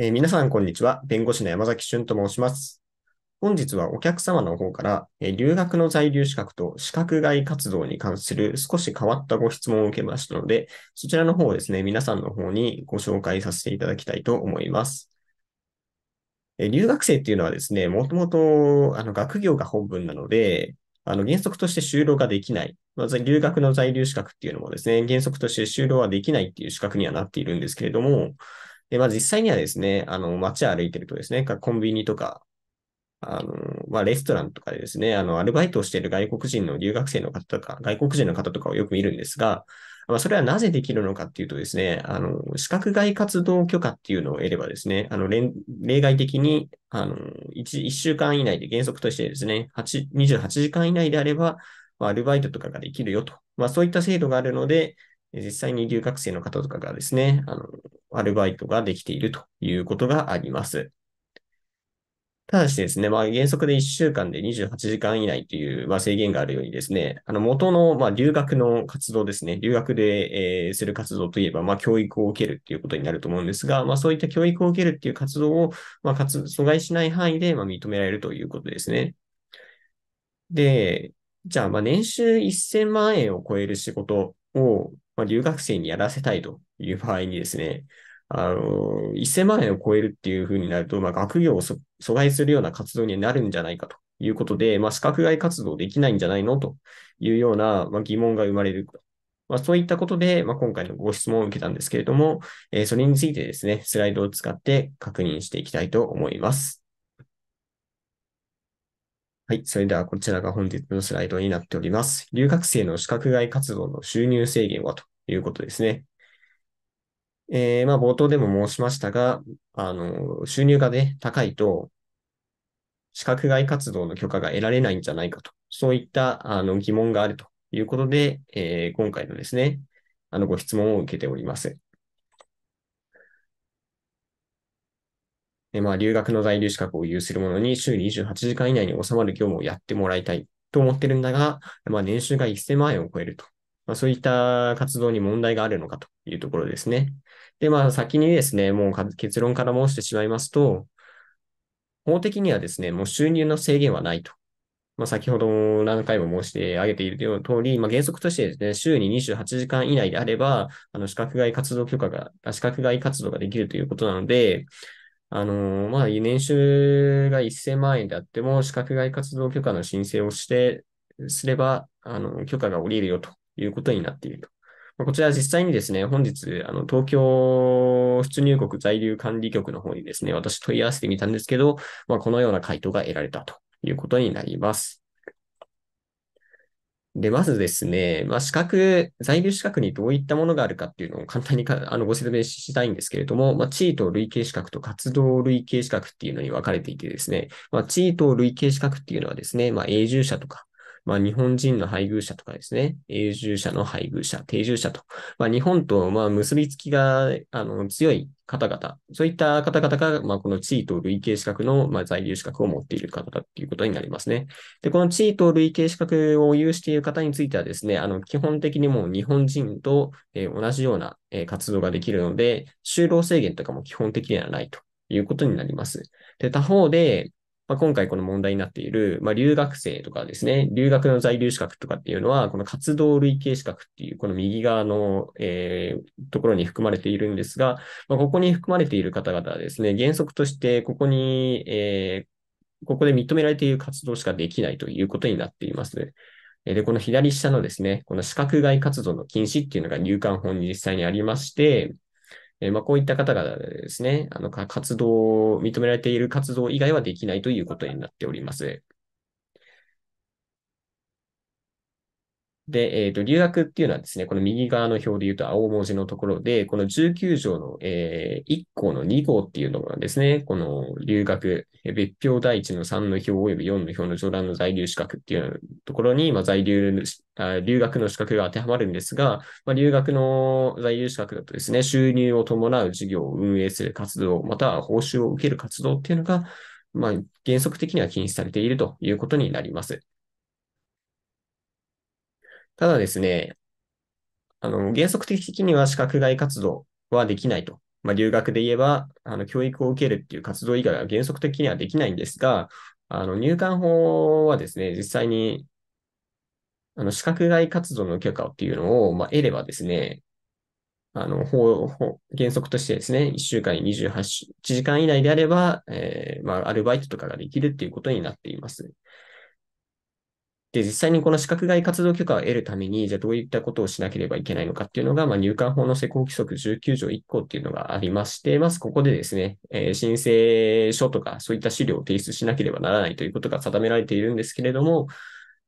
えー、皆さん、こんにちは。弁護士の山崎俊と申します。本日はお客様の方から、えー、留学の在留資格と資格外活動に関する少し変わったご質問を受けましたので、そちらの方をですね、皆さんの方にご紹介させていただきたいと思います。えー、留学生っていうのはですね、もともとあの学業が本文なので、あの原則として就労ができない。まず留学の在留資格っていうのもですね、原則として就労はできないっていう資格にはなっているんですけれども、で、まあ実際にはですね、あの、街歩いてるとですね、コンビニとか、あの、まあレストランとかでですね、あの、アルバイトをしている外国人の留学生の方とか、外国人の方とかをよく見るんですが、まあ、それはなぜできるのかっていうとですね、あの、資格外活動許可っていうのを得ればですね、あの、例外的に、あの1、1週間以内で原則としてですね、28時間以内であれば、まあ、アルバイトとかができるよと。まあ、そういった制度があるので、実際に留学生の方とかがですね、あの、アルバイトができているということがあります。ただしですね、まあ、原則で1週間で28時間以内という、まあ、制限があるようにですね、あの元の、まあ、留学の活動ですね、留学で、えー、する活動といえば、まあ、教育を受けるっていうことになると思うんですが、まあ、そういった教育を受けるっていう活動を、まあ、かつ阻害しない範囲で、まあ、認められるということですね。で、じゃあ、まあ、年収1000万円を超える仕事を、まあ、留学生にやらせたいという場合にですね、あの、1000万円を超えるっていうふうになると、まあ、学業を阻害するような活動になるんじゃないかということで、まあ、資格外活動できないんじゃないのというような、まあ、疑問が生まれると。まあ、そういったことで、まあ、今回のご質問を受けたんですけれども、えー、それについてですね、スライドを使って確認していきたいと思います。はい。それでは、こちらが本日のスライドになっております。留学生の資格外活動の収入制限はということですね。えー、まあ、冒頭でも申しましたが、あの、収入がね、高いと、資格外活動の許可が得られないんじゃないかと、そういったあの疑問があるということで、えー、今回のですね、あのご質問を受けております。えまあ、留学の在留資格を有する者に週に28時間以内に収まる業務をやってもらいたいと思ってるんだが、まあ、年収が1000万円を超えると。まあ、そういった活動に問題があるのかというところですね。で、まあ、先にですね、もう結論から申してしまいますと、法的にはですね、もう収入の制限はないと。まあ、先ほども何回も申してげているよう通り、まあ、原則としてですね、週に28時間以内であれば、あの、資格外活動許可が、資格外活動ができるということなので、あのー、まあ、年収が1000万円であっても、資格外活動許可の申請をして、すれば、あの、許可が下りるよということになっていると。まあ、こちら実際にですね、本日、あの、東京出入国在留管理局の方にですね、私問い合わせてみたんですけど、まあ、このような回答が得られたということになります。で、まずですね、まあ、資格、在留資格にどういったものがあるかっていうのを簡単にか あのご説明したいんですけれども、まあ、地位と類型資格と活動類型資格っていうのに分かれていてですね、まあ、地位と類型資格っていうのはですね、ま永住者とか、まあ、日本人の配偶者とかですね、永住者の配偶者、定住者と、まあ、日本とまあ結びつきがあの強い方々、そういった方々が、まあ、この地位と類型資格の、まあ、在留資格を持っている方だということになりますね。で、この地位と類型資格を有している方についてはですね、あの、基本的にもう日本人と、え同じような、え活動ができるので、就労制限とかも基本的にはないということになります。で、他方で、まあ、今回この問題になっている、まあ、留学生とかですね、留学の在留資格とかっていうのは、この活動類型資格っていう、この右側の、えー、ところに含まれているんですが、まあ、ここに含まれている方々はですね、原則としてここに、えー、ここで認められている活動しかできないということになっています。で、この左下のですね、この資格外活動の禁止っていうのが入管法に実際にありまして、えー、まあ、こういった方々ですね、あの活動、認められている活動以外はできないということになっております。で、えっ、ー、と、留学っていうのはですね、この右側の表で言うと青文字のところで、この19条の、えー、1項の2号っていうのがですね、この留学、別表第1の3の表及び4の表の上段の在留資格っていうところに、まあ、在留留学の資格が当てはまるんですが、まあ、留学の在留資格だとですね、収入を伴う事業を運営する活動、または報酬を受ける活動っていうのが、まあ、原則的には禁止されているということになります。ただですね、あの、原則的には資格外活動はできないと。まあ、留学で言えば、あの、教育を受けるっていう活動以外は原則的にはできないんですが、あの、入管法はですね、実際に、あの、資格外活動の許可っていうのを、まあ、得ればですね、あの、法、法、原則としてですね、1週間に28時間以内であれば、えー、まあ、アルバイトとかができるっていうことになっています。で、実際にこの資格外活動許可を得るために、じゃあどういったことをしなければいけないのかっていうのが、まあ、入管法の施行規則19条1項っていうのがありまして、まずここでですね、えー、申請書とかそういった資料を提出しなければならないということが定められているんですけれども、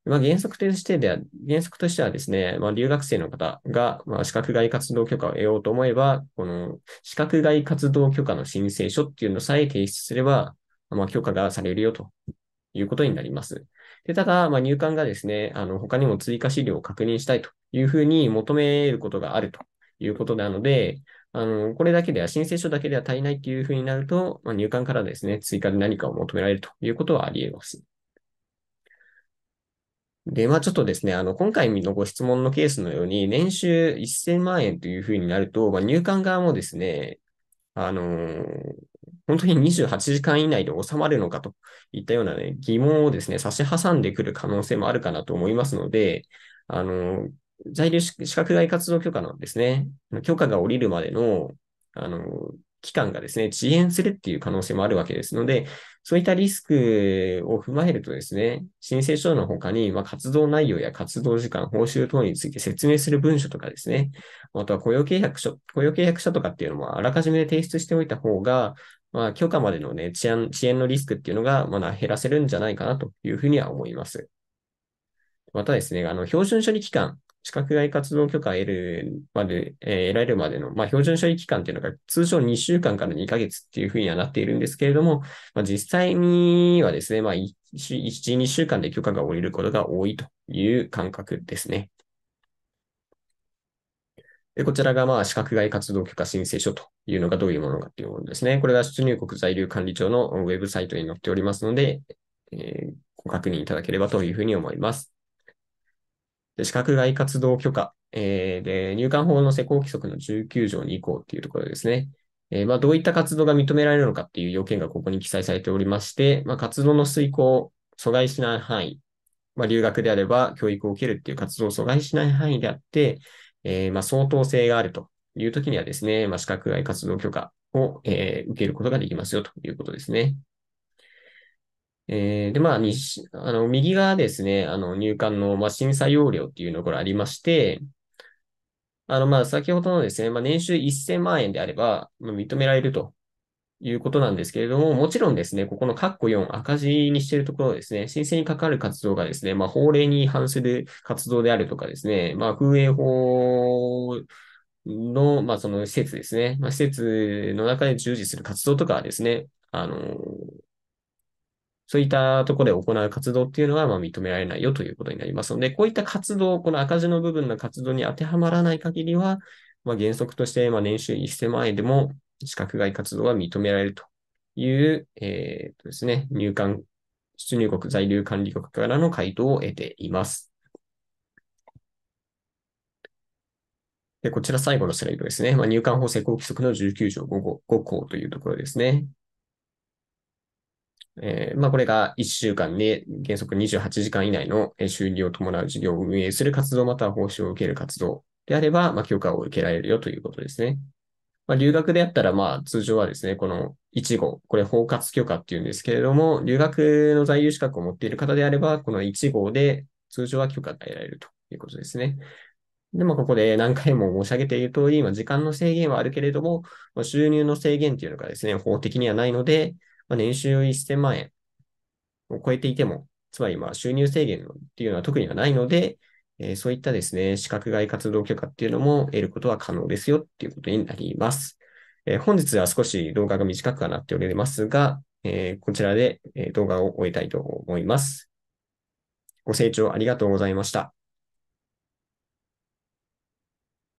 まあ、原則としてでは、原則としてはですね、まあ、留学生の方が、まあ、資格外活動許可を得ようと思えば、この資格外活動許可の申請書っていうのさえ提出すれば、まあ、許可がされるよということになります。でただ、まあ、入管がですね、あの他にも追加資料を確認したいというふうに求めることがあるということなので、あのこれだけでは、申請書だけでは足りないというふうになると、まあ、入管からですね、追加で何かを求められるということはあり得ます。で、まあちょっとですね、あの、今回のご質問のケースのように、年収1000万円というふうになると、まあ、入管側もですね、あのー、本当に28時間以内で収まるのかといったような、ね、疑問をですね、差し挟んでくる可能性もあるかなと思いますので、あの、在留資格外活動許可のですね、許可が下りるまでの、あの、期間がですね、遅延するっていう可能性もあるわけですので、そういったリスクを踏まえるとですね、申請書の他に、まあ、活動内容や活動時間、報酬等について説明する文書とかですね、あとは雇用契約書、雇用契約書とかっていうのもあらかじめ提出しておいた方が、まあ、許可までのね、遅延、遅延のリスクっていうのが、まだ減らせるんじゃないかなというふうには思います。またですね、あの、標準処理期間、資格外活動許可を得るまで、えー、得られるまでの、まあ、標準処理期間っていうのが通常2週間から2ヶ月っていうふうにはなっているんですけれども、まあ、実際にはですね、まあ1、1、2週間で許可が下りることが多いという感覚ですね。で、こちらが、まあ、資格外活動許可申請書というのがどういうものかっていうものですね。これが出入国在留管理庁のウェブサイトに載っておりますので、えー、ご確認いただければというふうに思います。で資格外活動許可、えー、で、入管法の施行規則の19条2項っていうところですね。えー、まあ、どういった活動が認められるのかっていう要件がここに記載されておりまして、まあ、活動の遂行、を阻害しない範囲、まあ、留学であれば教育を受けるっていう活動を阻害しない範囲であって、えー、まあ、相当性があるというときにはですね、まあ、資格外活動許可を、えー、受けることができますよということですね。えー、で、まあ、にあの右側ですね、あの入管の、まあ、審査要領っていうのがありまして、あの、まあ、先ほどのですね、まあ、年収1000万円であれば、まあ、認められるということなんですけれども、もちろんですね、ここの括弧4赤字にしているところですね、申請に関わる活動がですね、まあ、法令に違反する活動であるとかですね、まあ、風営法の、まあ、その施設ですね、まあ、施設の中で従事する活動とかですね、あの、そういったところで行う活動っていうのは、まあ、認められないよということになりますので、こういった活動、この赤字の部分の活動に当てはまらない限りは、まあ、原則として、まあ、年収1000万円でも、資格外活動は認められるという、えっ、ー、とですね、入管、出入国在留管理局からの回答を得ています。で、こちら最後のスライドですね。まあ、入管法施行規則の19条 5, 5, 5項というところですね。えー、まあ、これが1週間で原則28時間以内の収入を伴う事業を運営する活動または報酬を受ける活動であれば、まあ、許可を受けられるよということですね。まあ、留学であったら、まあ、通常はですね、この1号、これ包括許可っていうんですけれども、留学の在留資格を持っている方であれば、この1号で通常は許可が得られるということですね。で、まあ、ここで何回も申し上げている通り、まあ、時間の制限はあるけれども、まあ、収入の制限っていうのがですね、法的にはないので、まあ、年収1000万円を超えていても、つまりまあ収入制限っていうのは特にはないので、えー、そういったですね、資格外活動許可っていうのも得ることは可能ですよっていうことになります。えー、本日は少し動画が短くはなっておりますが、えー、こちらで動画を終えたいと思います。ご清聴ありがとうございました。